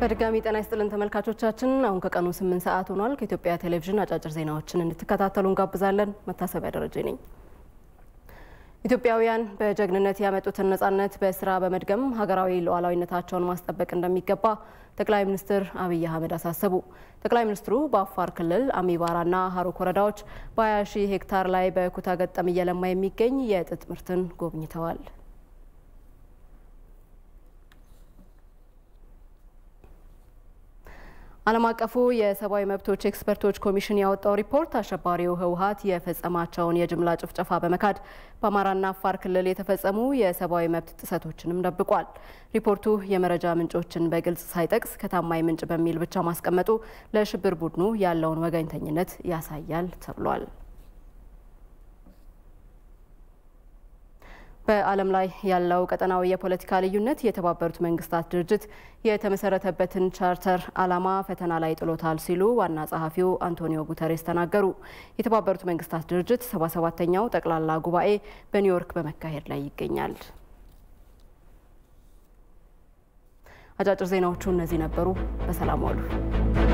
በድጋሚ ጤና ይስጥልን ተመልካቾቻችን፣ አሁን ከቀኑ 8 ሰዓት ሆኗል። ከኢትዮጵያ ቴሌቪዥን አጫጭር ዜናዎችን እንድትከታተሉ እንጋብዛለን። መታሰቢያ ደረጀ ነኝ። ኢትዮጵያውያን በጀግንነት ያመጡትን ነጻነት በስራ በመድገም ሀገራዊ ሉዓላዊነታቸውን ማስጠበቅ እንደሚገባ ጠቅላይ ሚኒስትር አብይ አህመድ አሳሰቡ። ጠቅላይ ሚኒስትሩ በአፋር ክልል አሚባራና ሀሩክ ወረዳዎች በ20 ሺህ ሄክታር ላይ በኩታ ገጠም እየለማ የሚገኝ የጥጥ ምርትን ጎብኝተዋል። ዓለም አቀፉ የሰብአዊ መብቶች ኤክስፐርቶች ኮሚሽን ያወጣው ሪፖርት አሸባሪው ህወሀት የፈጸማቸውን የጅምላ ጭፍጨፋ በመካድ በአማራና አፋር ክልል የተፈጸሙ የሰብአዊ መብት ጥሰቶችንም ደብቋል። ሪፖርቱ የመረጃ ምንጮችን በግልጽ ሳይጠቅስ ከታማኝ ምንጭ በሚል ብቻ ማስቀመጡ ለሽብር ቡድኑ ያለውን ወገኝተኝነት ያሳያል ተብሏል። በዓለም ላይ ያለው ቀጠናዊ የፖለቲካ ልዩነት የተባበሩት መንግስታት ድርጅት የተመሰረተበትን ቻርተር ዓላማ ፈተና ላይ ጥሎታል ሲሉ ዋና ጸሐፊው አንቶኒዮ ጉተሬስ ተናገሩ። የተባበሩት መንግስታት ድርጅት 77 ጠቅላላ ጉባኤ በኒውዮርክ በመካሄድ ላይ ይገኛል። አጫጭር ዜናዎቹ እነዚህ ነበሩ። በሰላም ዋሉ።